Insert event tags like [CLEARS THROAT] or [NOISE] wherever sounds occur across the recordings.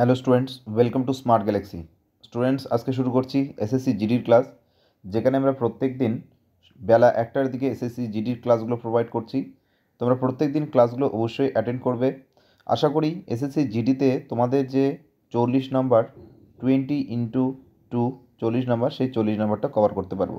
hello students welcome to Smart Galaxy students আজকে শুরু করছি এসএসসি জিডির ক্লাস যেখানে আমরা প্রত্যেক দিন বেলা একটার দিকে এসএসসি জিডির ক্লাসগুলো প্রোভাইড করছি তোমরা প্রত্যেক দিন ক্লাসগুলো অবশ্যই অ্যাটেন্ড করবে আশা করি এসএসসি জিডিতে তোমাদের যে চল্লিশ নাম্বার টোয়েন্টি ইন্টু টু চল্লিশ নাম্বার সেই চল্লিশ নাম্বারটা কভার করতে পারবো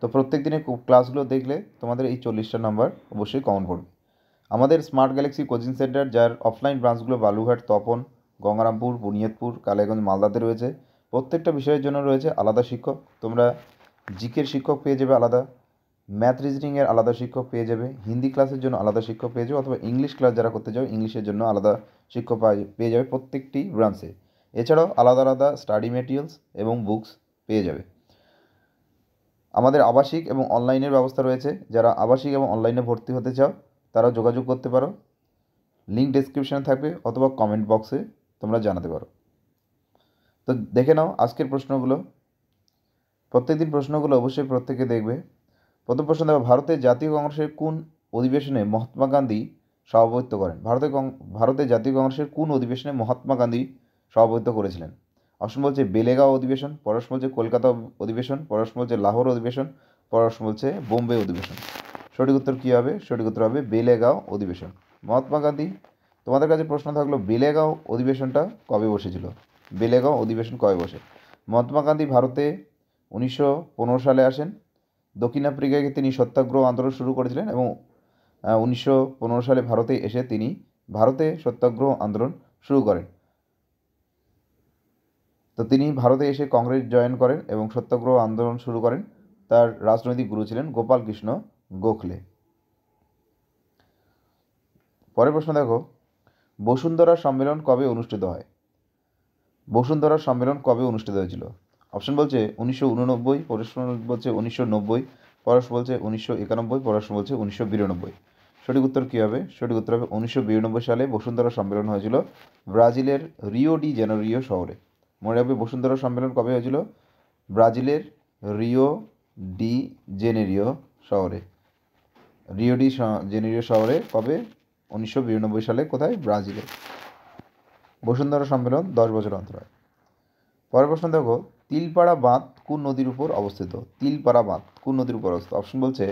তো প্রত্যেক দিনের ক্লাসগুলো দেখলে তোমাদের এই চল্লিশটা নাম্বার অবশ্যই কমন করবে আমাদের স্মার্ট গ্যালাক্সি কোচিং সেন্টার যার অফলাইন ব্রাঞ্চগুলো বালুঘাট তপন গঙ্গারামপুর বুনিয়াদপুর কালিয়াগঞ্জ মালদাতে রয়েছে প্রত্যেকটা বিষয়ের জন্য রয়েছে আলাদা শিক্ষক তোমরা জিকের শিক্ষক পেয়ে যাবে আলাদা ম্যাথ রিজনিংয়ের আলাদা শিক্ষক পেয়ে যাবে হিন্দি ক্লাসের জন্য আলাদা শিক্ষক পেয়ে যাবে অথবা ইংলিশ ক্লাস যারা করতে যাবে ইংলিশের জন্য আলাদা শিক্ষক পেয়ে যাবে প্রত্যেকটি ব্রাঞ্চে এছাড়াও আলাদা আলাদা স্টাডি মেটেরিয়ালস এবং বুকস পেয়ে যাবে আমাদের আবাসিক এবং অনলাইনের ব্যবস্থা রয়েছে যারা আবাসিক এবং অনলাইনে ভর্তি হতে চাও তারা যোগাযোগ করতে পারো লিঙ্ক ডেসক্রিপশানে থাকবে অথবা কমেন্ট বক্সে তোমরা জানাতে পারো তো দেখে নাও আজকের প্রশ্নগুলো প্রত্যেক দিন প্রশ্নগুলো অবশ্যই প্রত্যেকে দেখবে প্রথম প্রশ্ন দেখো ভারতের জাতীয় কংগ্রেসের কোন অধিবেশনে মহাত্মা গান্ধী সভাপতিত্ব করেন ভারতের ভারতের জাতীয় কংগ্রেসের কোন অধিবেশনে মহাত্মা গান্ধী সভাপতিত্ব করেছিলেন অসম বলছে বেলেগাঁও অধিবেশন পরশ বলছে কলকাতা অধিবেশন পরশ বলছে লাহোর অধিবেশন পরশ বলছে বোম্বে অধিবেশন সঠিক উত্তর কী হবে সঠিক উত্তর হবে বেলেগাঁও অধিবেশন মহাত্মা গান্ধী তোমাদের কাছে প্রশ্ন থাকলো বেলেগাঁও অধিবেশনটা কবে বসেছিল বেলেগাঁও অধিবেশন কবে বসে মহাত্মা গান্ধী ভারতে উনিশশো সালে আসেন দক্ষিণ আফ্রিকাকে তিনি সত্যাগ্রহ আন্দোলন শুরু করেছিলেন এবং উনিশশো সালে ভারতে এসে তিনি ভারতে সত্যাগ্রহ আন্দোলন শুরু করেন তো তিনি ভারতে এসে কংগ্রেস জয়েন করেন এবং সত্যাগ্রহ আন্দোলন শুরু করেন তার রাজনৈতিক গুরু ছিলেন গোপাল কৃষ্ণ গোখলে পরের প্রশ্ন দেখো বসুন্ধরা সম্মেলন কবে অনুষ্ঠিত হয় বসুন্ধরা সম্মেলন কবে অনুষ্ঠিত হয়েছিল অপশন বলছে উনিশশো উননব্বই পরশ বলছে উনিশশো নব্বই পরশ বলছে উনিশশো একানব্বই পরশ বলছে উনিশশো বিরানব্বই সঠিক উত্তর কী হবে সঠিক উত্তর হবে উনিশশো বিরানব্বই সালে বসুন্ধরা সম্মেলন হয়েছিল ব্রাজিলের রিও ডি জেনারিও শহরে মনে রাখবে বসুন্ধরা সম্মেলন কবে হয়েছিল ব্রাজিলের রিও ডি জেনেরিও শহরে রিও ডি জেনেরিও শহরে কবে উনিশশো সালে কোথায় ব্রাজিলে বসুন্ধরা সম্মেলন দশ বছর অন্তরায় পরের প্রশ্ন দেখো তিলপাড়া বাঁধ কোন নদীর উপর অবস্থিত তিলপাড়া বাঁধ কোন নদীর উপর অবস্থিত অপশন বলছে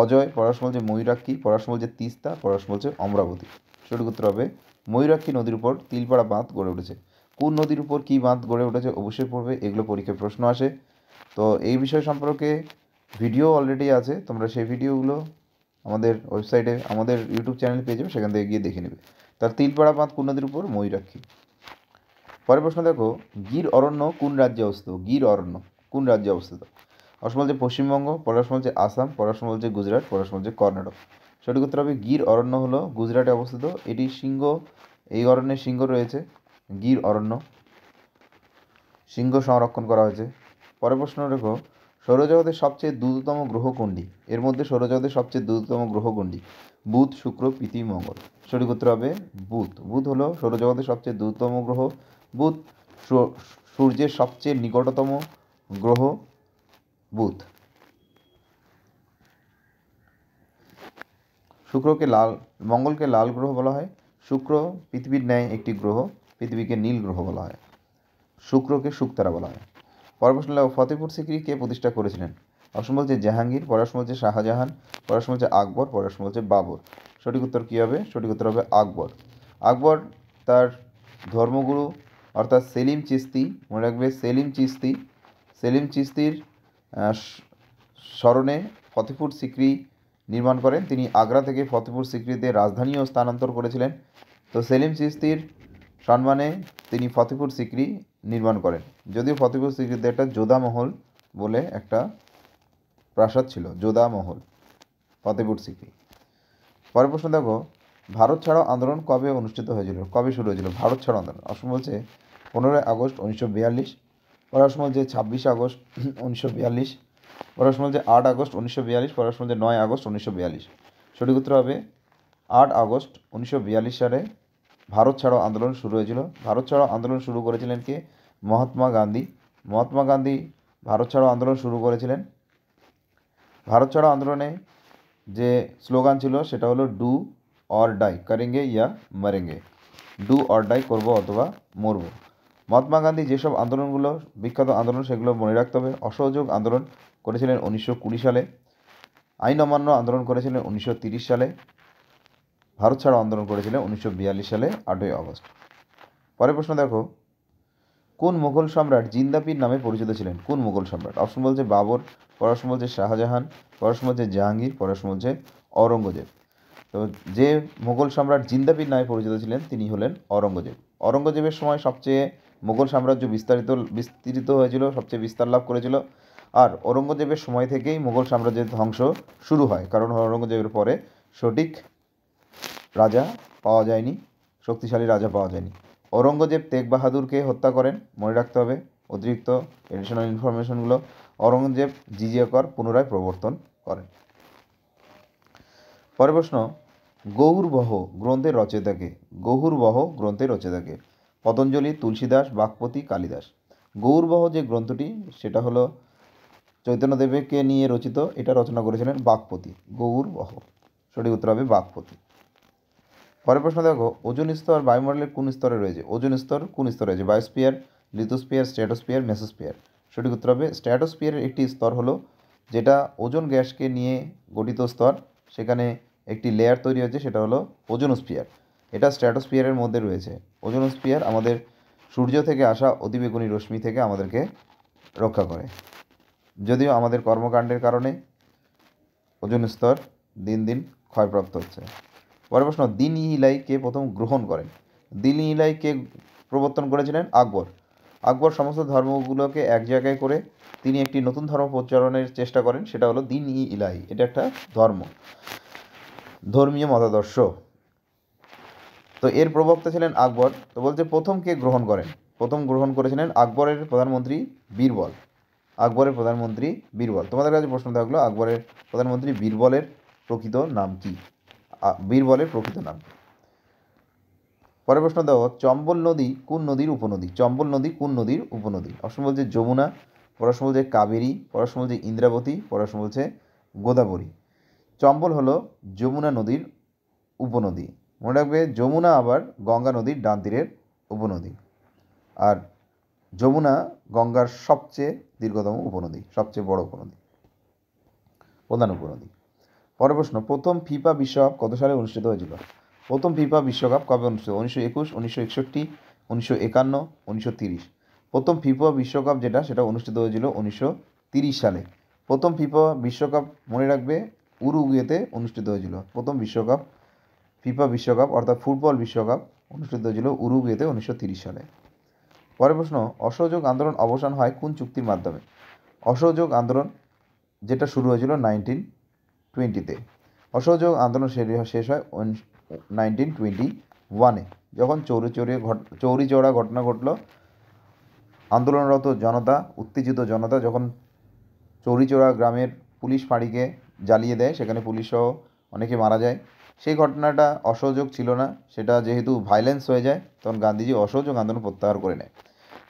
অজয় পরাশ বলছে ময়ূরাক্ষী পড়াশোনা বলছে তিস্তা পরাশ বলছে অমরাবতী সঠিক উত্তর হবে ময়ূরাক্ষী নদীর উপর তিলপাড়া বাঁধ গড়ে উঠেছে কোন নদীর উপর কী বাঁধ গড়ে উঠেছে অবশ্যই পড়বে এগুলো পরীক্ষায় প্রশ্ন আসে তো এই বিষয় সম্পর্কে ভিডিও অলরেডি আছে তোমরা সেই ভিডিওগুলো আমাদের ওয়েবসাইটে আমাদের ইউটিউব চ্যানেল পেয়ে যাবে সেখান থেকে গিয়ে দেখে নেবে তার তিলপাড়া বাঁধ কোন নদীর উপর ময়ূরাক্ষী পরের প্রশ্ন দেখো গির অরণ্য কোন রাজ্যে অবস্থিত গির অরণ্য কোন রাজ্যে অবস্থিত অসম বলছে পশ্চিমবঙ্গ পড়াশোনা বলছে আসাম পড়াশোনা বলছে গুজরাট পড়াশোনা বলছে কর্ণাটক সঠিক উত্তর হবে গির অরণ্য হলো গুজরাটে অবস্থিত এটি সিংহ এই অরণ্যে সিংহ রয়েছে গির অরণ্য সিংহ সংরক্ষণ করা হয়েছে পরের প্রশ্ন দেখো সৌরজগতের সবচেয়ে দ্রুততম গ্রহ কোনটি এর মধ্যে সৌরজগতের সবচেয়ে দ্রুততম গ্রহ কোনটি বুধ শুক্র পৃথিবী মঙ্গল সঠিক উত্তর হবে বুধ বুধ হলো সৌরজগতের সবচেয়ে দ্রুততম গ্রহ বুধ সূর্যের সবচেয়ে নিকটতম গ্রহ বুধ শুক্রকে লাল মঙ্গলকে লাল গ্রহ বলা হয় শুক্র পৃথিবীর ন্যায় একটি গ্রহ পৃথিবীকে নীল গ্রহ বলা হয় শুক্রকে শুক্তারা বলা হয় পরবর্তীলা ফতেপুর সিক্রি কে প্রতিষ্ঠা করেছিলেন অপশন হচ্ছে জাহাঙ্গীর পড়াশোনা হচ্ছে শাহজাহান পড়াশোনা হচ্ছে আকবর পরাশ হচ্ছে বাবর সঠিক উত্তর কী হবে সঠিক উত্তর হবে আকবর আকবর তার ধর্মগুরু অর্থাৎ সেলিম চিস্তি মনে রাখবে সেলিম চিস্তি সেলিম চিস্তির স্মরণে ফতেপুর সিক্রি নির্মাণ করেন তিনি আগ্রা থেকে ফতেপুর সিক্রিতে রাজধানীও স্থানান্তর করেছিলেন তো সেলিম চিস্তির সম্মানে তিনি ফতেপুর সিক্রি নির্মাণ করেন যদিও ফতেপুর সিক্রিতে একটা যোধা মহল বলে একটা প্রাসাদ ছিল যোধা মহল ফতেপুর সিক্রি পরের প্রশ্ন দেখো ভারত ছাড়ো আন্দোলন কবে অনুষ্ঠিত হয়েছিল কবে শুরু হয়েছিল ভারত ছাড়ো আন্দোলন অসম বলছে পনেরোই আগস্ট উনিশশো বিয়াল্লিশ পরে বলছে ছাব্বিশে আগস্ট [CLEARS THROAT] উনিশশো বিয়াল্লিশ পরে বলছে আট আগস্ট উনিশশো বিয়াল্লিশ পরে বলছে নয় আগস্ট উনিশশো বিয়াল্লিশ সঠিক উত্তর হবে আট আগস্ট উনিশশো বিয়াল্লিশ সালে ভারত ছাড়ো আন্দোলন শুরু হয়েছিল ভারত ছাড়ো আন্দোলন শুরু করেছিলেন কে মহাত্মা গান্ধী মহাত্মা গান্ধী ভারত ছাড়ো আন্দোলন শুরু করেছিলেন ভারত ছাড়ো আন্দোলনে যে স্লোগান ছিল সেটা হলো ডু অর ডাই কারেঙ্গে ইয়া মারেঙ্গে ডু অর ডাই করবো অথবা মরব মহাত্মা গান্ধী যেসব আন্দোলনগুলো বিখ্যাত আন্দোলন সেগুলো মনে রাখতে হবে অসহযোগ আন্দোলন করেছিলেন উনিশশো কুড়ি সালে আইন অমান্য আন্দোলন করেছিলেন উনিশশো তিরিশ সালে ভারত ছাড়ো আন্দোলন করেছিলেন উনিশশো বিয়াল্লিশ সালে আটই অগস্ট পরের প্রশ্ন দেখো কোন মুঘল সম্রাট জিন্দাপীর নামে পরিচিত ছিলেন কোন মুঘল সম্রাট অপশন বলছে বাবর পড়াশোনা বলছে শাহজাহান পড়াশোনা বলছে জাহাঙ্গীর পড়াশোনা বলছে অরঙ্গজেব তো যে মুঘল সম্রাট জিন্দাপীর নামে পরিচিত ছিলেন তিনি হলেন অরঙ্গজেব অরঙ্গজেবের সময় সবচেয়ে মুঘল সাম্রাজ্য বিস্তারিত বিস্তৃত হয়েছিল সবচেয়ে বিস্তার লাভ করেছিল আর ঔরঙ্গজেবের সময় থেকেই মুঘল সাম্রাজ্যের ধ্বংস শুরু হয় কারণ ঔরঙ্গজেবের পরে সঠিক রাজা পাওয়া যায়নি শক্তিশালী রাজা পাওয়া যায়নি ঔরঙ্গজেব তেগ বাহাদুরকে হত্যা করেন মনে রাখতে হবে অতিরিক্ত এডিশনাল ইনফরমেশনগুলো ঔরঙ্গজেব জিজিয়া পুনরায় প্রবর্তন করেন পরে প্রশ্ন গৌরবহ গ্রন্থের রচয়িতাকে গৌরবহ গ্রন্থের রচয়িতাকে পতঞ্জলি তুলসীদাস বাগপতি কালিদাস গৌরবহ যে গ্রন্থটি সেটা হলো চৈতন্যদেবকে নিয়ে রচিত এটা রচনা করেছিলেন বাগপতি বহ সঠিক উত্তর হবে বাগপতি পরের প্রশ্ন দেখো ওজন স্তর বায়ুমণ্ডলের কোন স্তরে রয়েছে ওজন স্তর কোন স্তরে রয়েছে বায়োস্পিয়ার লিথোস্পিয়ার স্ট্যাটোস্পিয়ার মেসোস্পিয়ার সঠিক উত্তর হবে স্ট্যাটোস্পিয়ারের একটি স্তর হলো যেটা ওজন গ্যাসকে নিয়ে গঠিত স্তর সেখানে একটি লেয়ার তৈরি হয়েছে সেটা হলো ওজোনোস্পিয়ার এটা স্ট্যাটোস্পিয়ারের মধ্যে রয়েছে ওজোনোস্পিয়ার আমাদের সূর্য থেকে আসা অতিবেগুনি রশ্মি থেকে আমাদেরকে রক্ষা করে যদিও আমাদের কর্মকাণ্ডের কারণে ওজন স্তর দিন দিন ক্ষয়প্রাপ্ত হচ্ছে পরের প্রশ্ন দিন কে প্রথম গ্রহণ করেন দিন কে প্রবর্তন করেছিলেন আকবর আকবর সমস্ত ধর্মগুলোকে এক জায়গায় করে তিনি একটি নতুন ধর্ম প্রচারণের চেষ্টা করেন সেটা হলো দিন ই ইলাহি এটা একটা ধর্ম ধর্মীয় মতাদর্শ তো এর প্রবক্তা ছিলেন আকবর তো বলছে প্রথম কে গ্রহণ করেন প্রথম গ্রহণ করেছিলেন আকবরের প্রধানমন্ত্রী বীরবল আকবরের প্রধানমন্ত্রী বীরবল তোমাদের কাছে প্রশ্ন থাকলো আকবরের প্রধানমন্ত্রী বীরবলের প্রকৃত নাম কী বীরবলের প্রকৃত নাম পরের প্রশ্ন দেওয়া চম্বল নদী কোন নদীর উপনদী চম্বল নদী কোন নদীর উপনদী অপশন বলছে যমুনা পড়াশোনা বলছে কাবেরী পড়াশোনা বলছে ইন্দ্রাবতী পড়াশোনা বলছে গোদাবরী চম্বল হলো যমুনা নদীর উপনদী মনে রাখবে যমুনা আবার গঙ্গা নদীর ডান তীরের উপনদী আর যমুনা গঙ্গার সবচেয়ে দীর্ঘতম উপনদী সবচেয়ে বড় উপনদী প্রধান উপনদী পরের প্রশ্ন প্রথম ফিফা বিশ্বকাপ কত সালে অনুষ্ঠিত হয়েছিল প্রথম ফিফা বিশ্বকাপ কবে অনুষ্ঠিত উনিশশো একুশ উনিশশো একষট্টি উনিশশো একান্ন উনিশশো তিরিশ প্রথম ফিফা বিশ্বকাপ যেটা সেটা অনুষ্ঠিত হয়েছিল উনিশশো তিরিশ সালে প্রথম ফিফা বিশ্বকাপ মনে রাখবে উরুগুয়েতে অনুষ্ঠিত হয়েছিল প্রথম বিশ্বকাপ ফিফা বিশ্বকাপ অর্থাৎ ফুটবল বিশ্বকাপ অনুষ্ঠিত হয়েছিল উরুগুয়েতে উনিশশো তিরিশ সালে পরের প্রশ্ন অসহযোগ আন্দোলন অবসান হয় কোন চুক্তির মাধ্যমে অসহযোগ আন্দোলন যেটা শুরু হয়েছিল নাইনটিন টোয়েন্টিতে অসহযোগ আন্দোলন শেষ হয় নাইনটিন টোয়েন্টি ওয়ানে যখন চৌরি চৌরি চৌরি চৌড়া ঘটনা ঘটল আন্দোলনরত জনতা উত্তেজিত জনতা যখন চৌরিচৌরা গ্রামের পুলিশ ফাঁড়িকে জ্বালিয়ে দেয় সেখানে পুলিশসহ অনেকে মারা যায় সেই ঘটনাটা অসহযোগ ছিল না সেটা যেহেতু ভাইলেন্স হয়ে যায় তখন গান্ধীজি অসহযোগ আন্দোলন প্রত্যাহার করে নেয়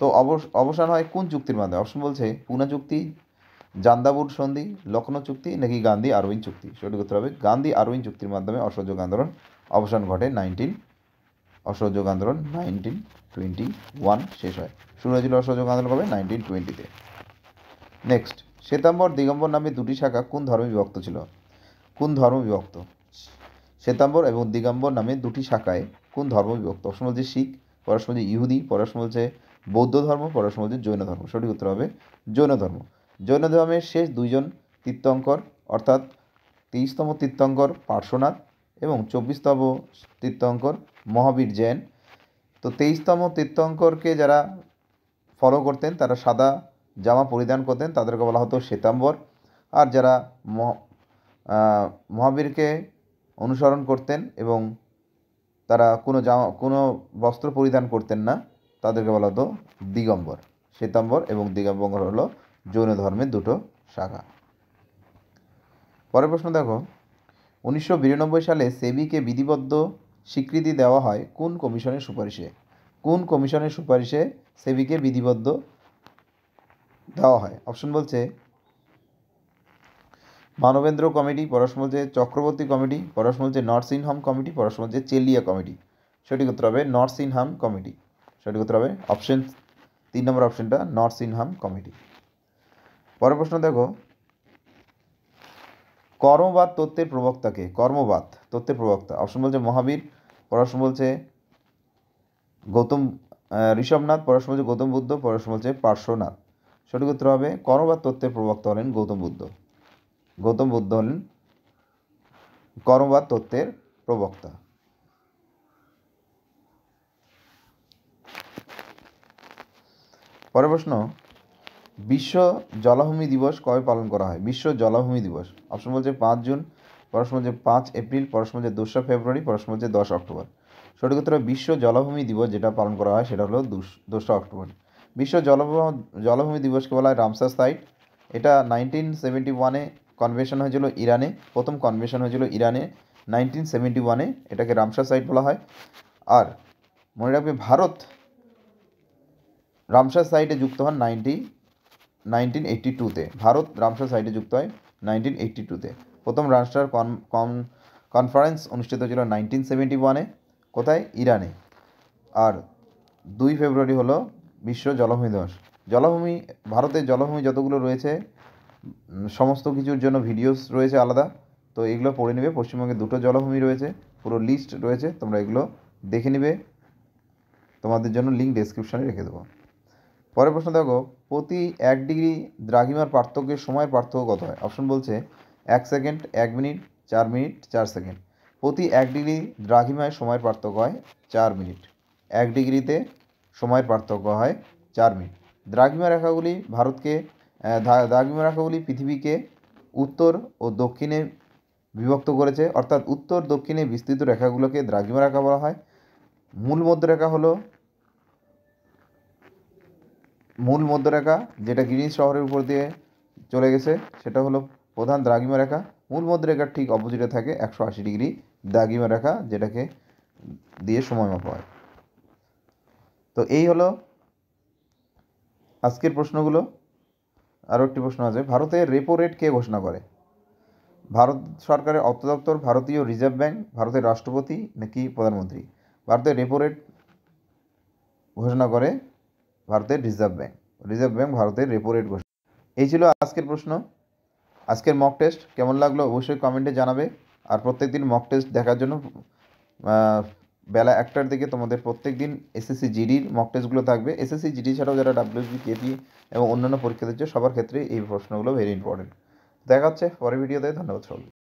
তো অবসান হয় কোন চুক্তির মাধ্যমে অপশন বলছে পুনা চুক্তি জান্দাবুর সন্ধি লক্ষ্ণৌ চুক্তি নাকি গান্ধী আরউইন চুক্তি সঠিক উত্তর হবে গান্ধী আরউইন চুক্তির মাধ্যমে অসহযোগ আন্দোলন অবসান ঘটে নাইনটিন অসহযোগ আন্দোলন নাইনটিন টোয়েন্টি ওয়ান শেষ হয় শুরু হয়েছিল অসহযোগ আন্দোলন হবে নাইনটিন টোয়েন্টিতে নেক্সট শ্বেতাম্বর দিগম্বর নামে দুটি শাখা কোন ধর্মে বিভক্ত ছিল কোন ধর্ম বিভক্ত শ্বেতাম্বর এবং দিগম্বর নামে দুটি শাখায় কোন ধর্ম বিভক্ত অপশন বলছে শিখ পড়াশোনা বলছে ইহুদি পড়াশোনা বলছে বৌদ্ধ ধর্ম পড়াশোনা বলছে জৈন ধর্ম সঠিক উত্তর হবে জৈন ধর্ম জৈন ধর্মের শেষ দুইজন তীর্থঙ্কর অর্থাৎ তেইশতম তীর্থঙ্কর পার্শ্বনাথ এবং চব্বিশতম তীর্থঙ্কর মহাবীর জৈন তো তেইশতম তীর্থঙ্করকে যারা ফলো করতেন তারা সাদা জামা পরিধান করতেন তাদেরকে বলা হতো শ্বেতাম্বর আর যারা মহাবীরকে অনুসরণ করতেন এবং তারা কোনো জামা কোনো বস্ত্র পরিধান করতেন না তাদেরকে বলা হতো দিগম্বর শ্বেতাম্বর এবং দিগম্বর হলো জৈন ধর্মের দুটো শাখা পরের প্রশ্ন দেখো উনিশশো সালে সেবিকে বিধিবদ্ধ স্বীকৃতি দেওয়া হয় কোন কমিশনের সুপারিশে কোন কমিশনের সুপারিশে সেবিকে বিধিবদ্ধ দেওয়া হয় অপশন বলছে মানবেন্দ্র কমিটি পরশম বলছে চক্রবর্তী কমিটি পরশম বলছে নরসিংহাম কমিটি পরশম বলছে চেলিয়া কমিটি সঠিক উত্তর হবে নরসিংহাম কমিটি সঠিক উত্তর হবে অপশন তিন নম্বর অপশনটা নরসিংহাম কমিটি পরের প্রশ্ন দেখো কর্মবাদ তত্ত্বের প্রবক্তাকে কর্মবাদ তত্ত্বের প্রবক্তা অপশন বলছে মহাবীর পড়াশোনা বলছে গৌতম ঋষভনাথ পড়াশোনা বলছে গৌতম বুদ্ধ পড়াশোনা বলছে পার্শ্বনাথ সঠিক উত্তর হবে কর্মবাদ তত্ত্বের প্রবক্তা হলেন গৌতম বুদ্ধ গৌতম বুদ্ধ হলেন কর্মবাদ তত্ত্বের প্রবক্তা পরের প্রশ্ন বিশ্ব জলাভূমি দিবস কবে পালন করা হয় বিশ্ব জলাভূমি দিবস অপশন বলছে পাঁচ জুন পরশ বলছে পাঁচ এপ্রিল পরশ বলছে দোসরা ফেব্রুয়ারি পরশ বলছে দশ অক্টোবর সঠিক উত্তর বিশ্ব জলাভূমি দিবস যেটা পালন করা হয় সেটা হলো দোসরা অক্টোবর বিশ্ব জলাভূমি দিবসকে বলা হয় রামসার সাইট এটা নাইনটিন সেভেন্টি ওয়ানে কনভেনশন হয়েছিল ইরানে প্রথম কনভেনশন হয়েছিল ইরানে নাইনটিন সেভেন্টি ওয়ানে এটাকে রামসার সাইট বলা হয় আর মনে রাখবে ভারত রামসার সাইটে যুক্ত হন নাইনটি নাইনটিন এইটটি টুতে ভারত রামসার সাইটে যুক্ত হয় নাইনটিন এইট্টি টুতে প্রথম রামস্টার কন কনফারেন্স অনুষ্ঠিত হয়েছিল নাইনটিন সেভেন্টি ওয়ানে কোথায় ইরানে আর দুই ফেব্রুয়ারি হলো বিশ্ব জলভূমি দিবস জলভূমি ভারতের জলভূমি যতগুলো রয়েছে সমস্ত কিছুর জন্য ভিডিওস রয়েছে আলাদা তো এগুলো পড়ে নেবে পশ্চিমবঙ্গে দুটো জলভূমি রয়েছে পুরো লিস্ট রয়েছে তোমরা এগুলো দেখে নেবে তোমাদের জন্য লিঙ্ক ডেসক্রিপশানে রেখে দেবো পরের প্রশ্ন দেখো প্রতি এক ডিগ্রি দ্রাঘিমার পার্থক্যের সময়ের পার্থক্য কত হয় অপশন বলছে এক সেকেন্ড এক মিনিট চার মিনিট চার সেকেন্ড প্রতি এক ডিগ্রি দ্রাঘিমায় সময়ের পার্থক্য হয় চার মিনিট এক ডিগ্রিতে সময়ের পার্থক্য হয় চার মিনিট দ্রাঘিমা রেখাগুলি ভারতকে দ্রাঘিমা রেখাগুলি পৃথিবীকে উত্তর ও দক্ষিণে বিভক্ত করেছে অর্থাৎ উত্তর দক্ষিণে বিস্তৃত রেখাগুলোকে দ্রাঘিমা রেখা বলা হয় মূল মধ্যরেখা হলো মূল মধ্যরেখা যেটা গিরিজ শহরের উপর দিয়ে চলে গেছে সেটা হলো প্রধান দ্রাগিমা রেখা মূল মধ্যরেখার ঠিক অপোজিটে থাকে একশো আশি ডিগ্রি দ্রাগিমা রেখা যেটাকে দিয়ে সময় মাপা হয় তো এই হলো আজকের প্রশ্নগুলো আরও একটি প্রশ্ন আছে ভারতের রেপো রেট কে ঘোষণা করে ভারত সরকারের অর্থ দপ্তর ভারতীয় রিজার্ভ ব্যাঙ্ক ভারতের রাষ্ট্রপতি নাকি প্রধানমন্ত্রী ভারতের রেপো রেট ঘোষণা করে ভারতের রিজার্ভ ব্যাঙ্ক রিজার্ভ ব্যাঙ্ক ভারতের রেপো রেট ঘোষণা এই ছিল আজকের প্রশ্ন আজকের মক টেস্ট কেমন লাগলো অবশ্যই কমেন্টে জানাবে আর প্রত্যেক দিন মক টেস্ট দেখার জন্য বেলা একটার দিকে তোমাদের প্রত্যেক দিন এসএসসি জিডির মক টেস্টগুলো থাকবে এসএসসি জিডি ছাড়াও যারা ডাব্লিউবি কেপি এবং অন্যান্য পরীক্ষা দিচ্ছে সবার ক্ষেত্রে এই প্রশ্নগুলো ভেরি ইম্পর্টেন্ট দেখা হচ্ছে পরের ভিডিওতে ধন্যবাদ সবাই